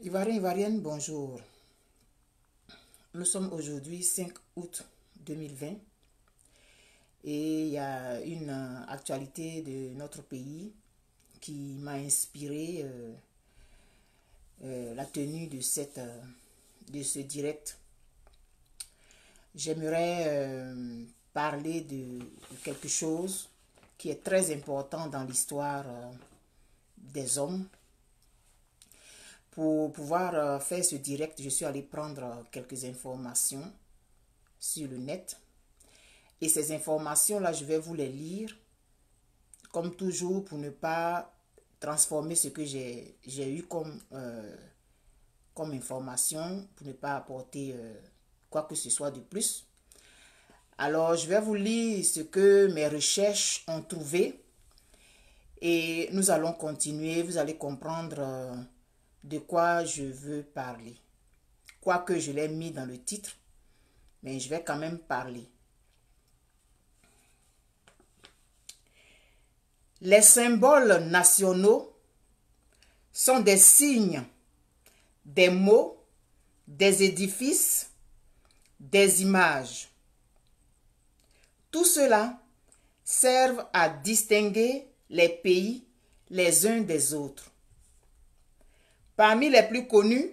Ivarien, Ivarienne, bonjour. Nous sommes aujourd'hui 5 août 2020 et il y a une euh, actualité de notre pays qui m'a inspiré euh, euh, la tenue de, cette, de ce direct. J'aimerais parler de, quelque chose qui est très important dans l'histoire des hommes pour pouvoir euh, faire ce direct, je suis allé prendre euh, quelques informations sur le net. Et ces informations-là, je vais vous les lire, comme toujours, pour ne pas transformer ce que j'ai eu comme, euh, comme information, pour ne pas apporter quoi que ce soit de plus. Alors, je vais vous lire ce que mes recherches ont trouvé. Et nous allons continuer, vous allez comprendre de quoi je veux parler. Quoique je l'ai mis dans le titre, mais je vais quand même parler. Les symboles nationaux sont des signes, des mots, des édifices, des images. Tout cela sert à distinguer les pays les uns des autres. Parmi les plus connus,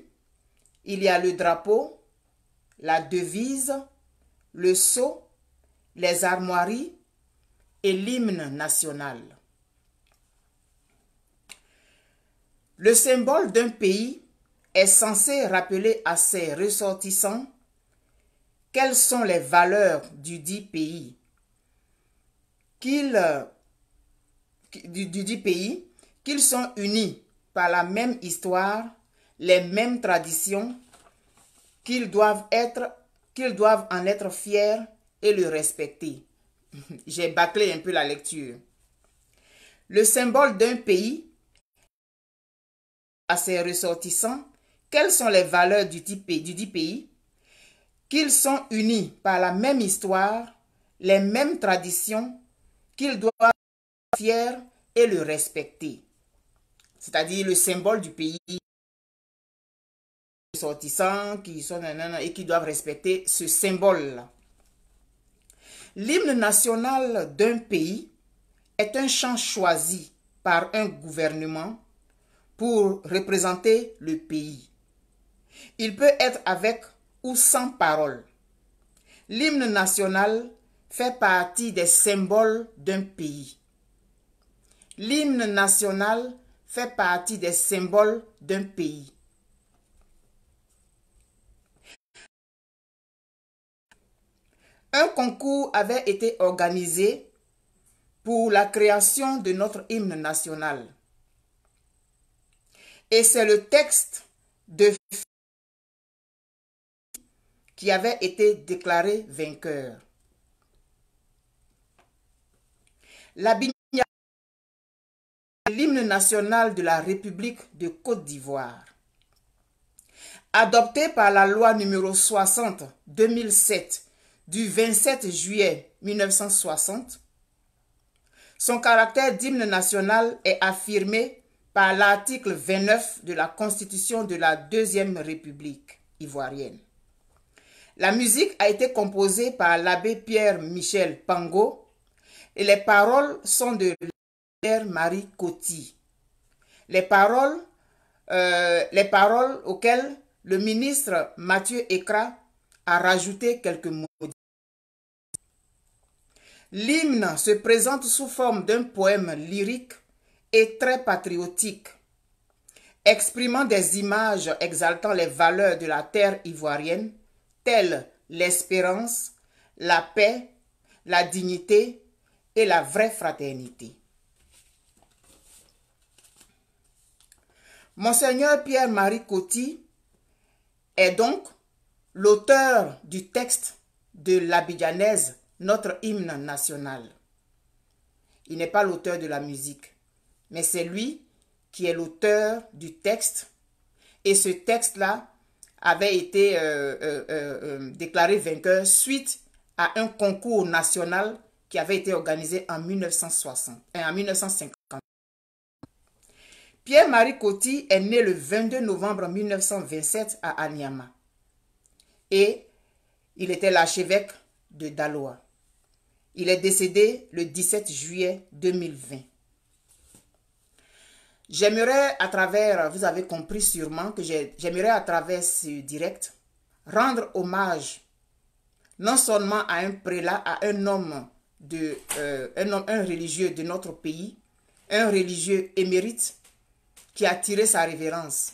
il y a le drapeau, la devise, le sceau, les armoiries et l'hymne national. Le symbole d'un pays est censé rappeler à ses ressortissants quelles sont les valeurs du dit pays, qu'ils pays, qu'ils sont unis par la même histoire, les mêmes traditions, qu'ils doivent, être, qu'ils doivent en être fiers et le respecter. J'ai bâclé un peu la lecture. Le symbole d'un pays à ses ressortissants quelles sont les valeurs du dit pays, qu'ils sont unis par la même histoire, les mêmes traditions, qu'ils doivent être fiers et le respecter c'est-à-dire le symbole du pays sortissants qui sont et qui doivent respecter ce symbole. L'hymne national d'un pays est un chant choisi par un gouvernement pour représenter le pays. Il peut être avec ou sans parole. L'hymne national fait partie des symboles d'un pays. L'hymne national fait partie des symboles d'un pays. Un concours avait été organisé pour la création de notre hymne national. Et c'est le texte de qui avait été déclaré vainqueur. La l'hymne national de la République de Côte d'Ivoire. Adopté par la loi numéro 60-2007 du 27 juillet 1960, son caractère d'hymne national est affirmé par l'article 29 de la Constitution de la Deuxième République ivoirienne. La musique a été composée par l'abbé Pierre-Michel Pango et les paroles sont de Marie Coty. Les paroles, euh, les paroles auxquelles le ministre Mathieu Ekra a rajouté quelques mots. L'hymne se présente sous forme d'un poème lyrique et très patriotique, exprimant des images exaltant les valeurs de la terre ivoirienne, telles l'espérance, la paix, la dignité et la vraie fraternité. Monseigneur Pierre-Marie Coty est donc l'auteur du texte de l'Abidjanaise, notre hymne national. Il n'est pas l'auteur de la musique, mais c'est lui qui est l'auteur du texte. Et ce texte-là avait été euh, euh, euh, déclaré vainqueur suite à un concours national qui avait été organisé en, en 1950. Pierre-Marie Coty est né le 22 novembre 1927 à Anyama et il était l'archevêque de Daloa. Il est décédé le 17 juillet 2020. J'aimerais à travers, vous avez compris sûrement que j'aimerais à travers ce direct rendre hommage non seulement à un prélat, à un homme, de, euh, un, un religieux de notre pays, un religieux émérite, qui a tiré sa révérence,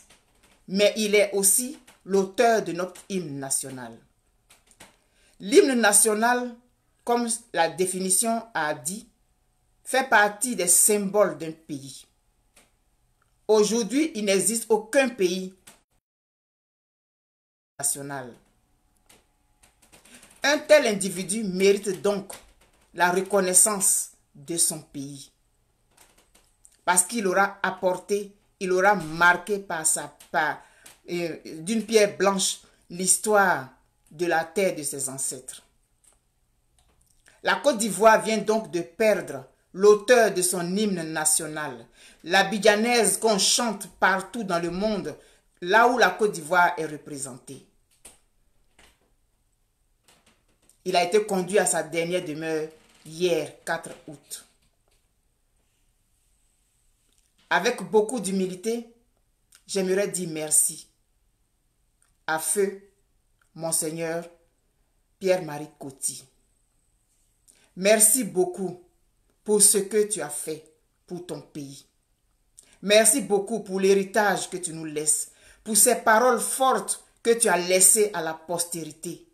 mais il est aussi l'auteur de notre hymne national. L'hymne national, comme la définition a dit, fait partie des symboles d'un pays. Aujourd'hui, il n'existe aucun pays national. Un tel individu mérite donc la reconnaissance de son pays parce qu'il aura apporté il aura marqué par sa part euh, d'une pierre blanche l'histoire de la terre de ses ancêtres. La Côte d'Ivoire vient donc de perdre l'auteur de son hymne national. la L'abidjanaise qu'on chante partout dans le monde, là où la Côte d'Ivoire est représentée. Il a été conduit à sa dernière demeure hier, 4 août avec beaucoup d'humilité, j'aimerais dire merci à feu, monseigneur Pierre-Marie Coty. Merci beaucoup pour ce que tu as fait pour ton pays. Merci beaucoup pour l'héritage que tu nous laisses, pour ces paroles fortes que tu as laissées à la postérité.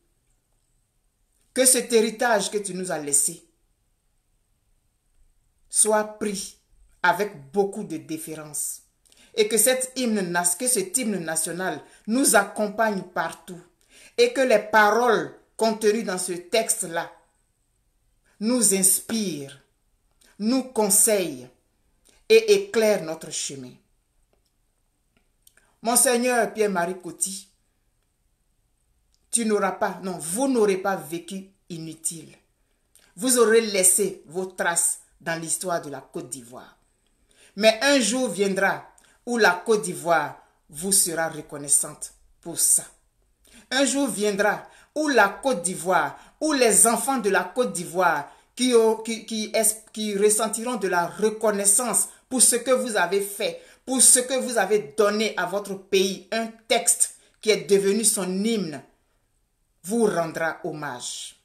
Que cet héritage que tu nous as laissé soit pris avec beaucoup de déférence. Et que, cet hymne, national nous accompagne partout. Et que les paroles contenues dans ce texte-là nous inspirent, nous conseillent et éclairent notre chemin. Monseigneur Pierre-Marie Coty, tu n'auras pas, non, vous n'aurez pas vécu inutile. Vous aurez laissé vos traces dans l'histoire de la Côte d'Ivoire. Mais un jour viendra où la Côte d'Ivoire vous sera reconnaissante pour ça. Un jour viendra où la Côte d'Ivoire, où les enfants de la Côte d'Ivoire qui, ressentiront de la reconnaissance pour ce que vous avez fait, pour ce que vous avez donné à votre pays, un texte qui est devenu son hymne, vous rendra hommage.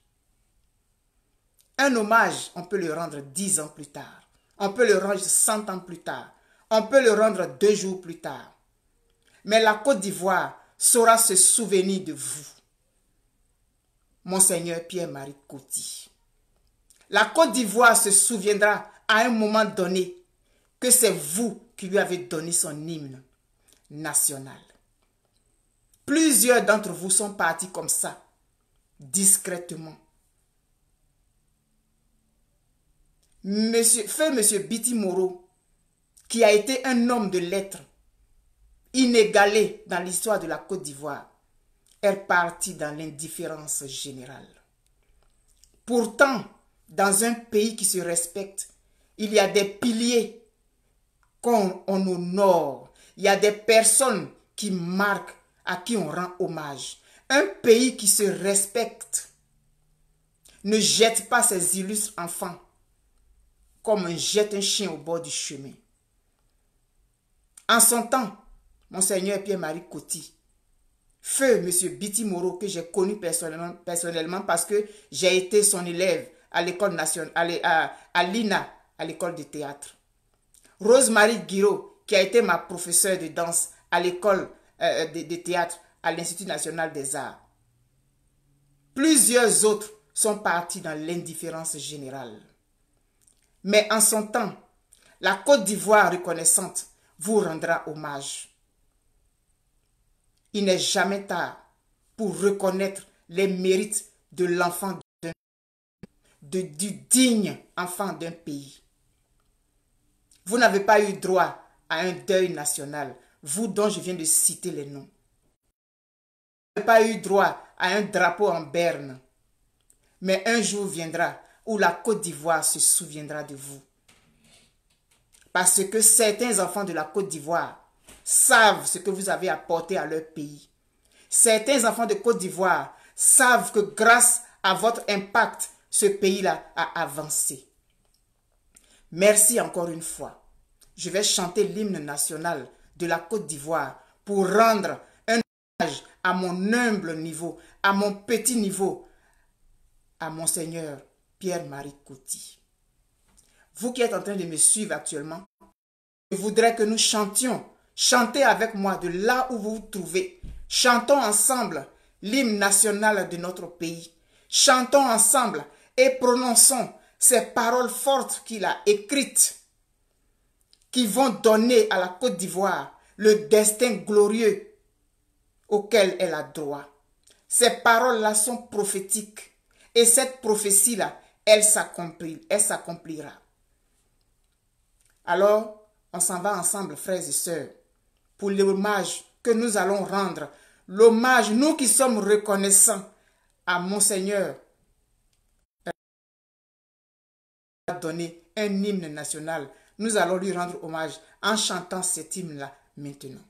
Un hommage, on peut le rendre dix ans plus tard. On peut le rendre 100 ans plus tard. On peut le rendre deux jours plus tard. Mais la Côte d'Ivoire saura se souvenir de vous. Monseigneur Pierre-Marie Coty. La Côte d'Ivoire se souviendra à un moment donné que c'est vous qui lui avez donné son hymne national. Plusieurs d'entre vous sont partis comme ça, discrètement. monsieur, feu monsieur Biti Moro, qui a été un homme de lettres, inégalé dans l'histoire de la Côte d'Ivoire, est parti dans l'indifférence générale. Pourtant, dans un pays qui se respecte, il y a des piliers qu'on honore. Il y a des personnes qui marquent, à qui on rend hommage. Un pays qui se respecte ne jette pas ses illustres enfants comme on jette un chien au bord du chemin. En son temps, Monseigneur Pierre-Marie Coty, feu Monsieur Biti Moreau, que j'ai connu personnellement, parce que j'ai été son élève à l'école nationale, à, l'INA, à l'école de théâtre. Rose-Marie Guiraud, qui a été ma professeure de danse à l'école euh, euh, de, de théâtre à l'Institut national des arts. Plusieurs autres sont partis dans l'indifférence générale. Mais en son temps, la Côte d'Ivoire reconnaissante vous rendra hommage. Il n'est jamais tard pour reconnaître les mérites de l'enfant d'un de, du digne enfant d'un pays. Vous n'avez pas eu droit à un deuil national, vous dont je viens de citer les noms. Vous n'avez pas eu droit à un drapeau en berne. Mais un jour viendra où la Côte d'Ivoire se souviendra de vous. Parce que certains enfants de la Côte d'Ivoire savent ce que vous avez apporté à leur pays. Certains enfants de Côte d'Ivoire savent que grâce à votre impact, ce pays-là a avancé. Merci encore une fois. Je vais chanter l'hymne national de la Côte d'Ivoire pour rendre un hommage à mon humble niveau, à mon petit niveau, à mon Seigneur Pierre-Marie Couty. Vous qui êtes en train de me suivre actuellement, je voudrais que nous chantions. Chantez avec moi de là où vous vous trouvez. Chantons ensemble l'hymne national de notre pays. Chantons ensemble et prononçons ces paroles fortes qu'il a écrites qui vont donner à la Côte d'Ivoire le destin glorieux auquel elle a droit. Ces paroles-là sont prophétiques et cette prophétie-là elle s'accomplira. Alors, on s'en va ensemble, frères et sœurs, pour l'hommage que nous allons rendre, l'hommage, nous qui sommes reconnaissants à Monseigneur, donner un hymne national. Nous allons lui rendre hommage en chantant cet hymne-là maintenant.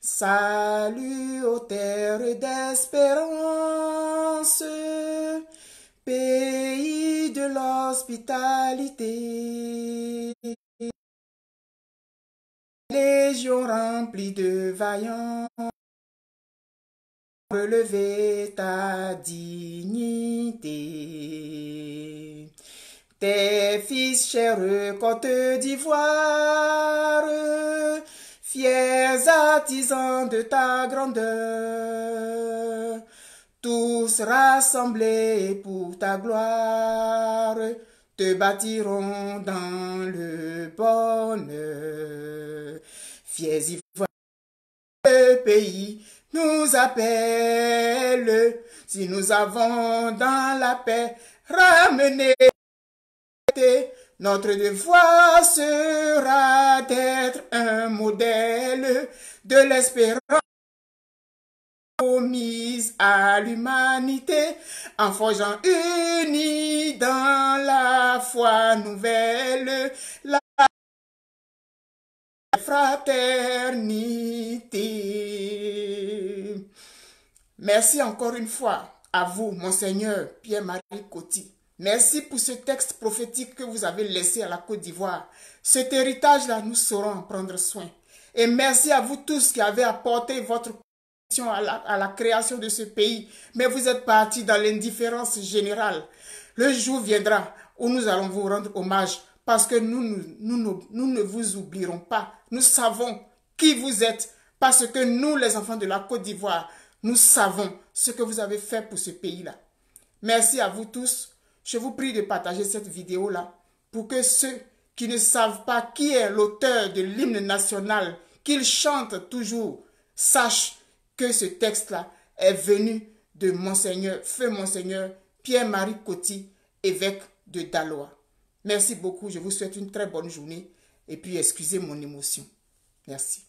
Salut aux terres d'espérance, pays de l'hospitalité. Légion remplie de vaillants, Relevez ta dignité. Tes fils chers Côte d'Ivoire, fiers artisans de ta grandeur, tous rassemblés pour ta gloire, te bâtiront dans le bonheur. Fiers le pays nous appelle, si nous avons dans la paix ramené notre devoir sera d'être un modèle de l'espérance promise à l'humanité en forgeant unis dans la foi nouvelle la fraternité. Merci encore une fois à vous, Monseigneur Pierre-Marie Coty. Merci pour ce texte prophétique que vous avez laissé à la Côte d'Ivoire. Cet héritage-là, nous saurons en prendre soin. Et merci à vous tous qui avez apporté votre contribution à la, création de ce pays. Mais vous êtes partis dans l'indifférence générale. Le jour viendra où nous allons vous rendre hommage parce que nous, ne vous oublierons pas. Nous savons qui vous êtes parce que nous, les enfants de la Côte d'Ivoire, nous savons ce que vous avez fait pour ce pays-là. Merci à vous tous. Je vous prie de partager cette vidéo-là pour que ceux qui ne savent pas qui est l'auteur de l'hymne national qu'ils chantent toujours sachent que ce texte-là est venu de Monseigneur, feu Monseigneur Pierre-Marie Coty, évêque de Dalois. Merci beaucoup, je vous souhaite une très bonne journée et puis excusez mon émotion. Merci.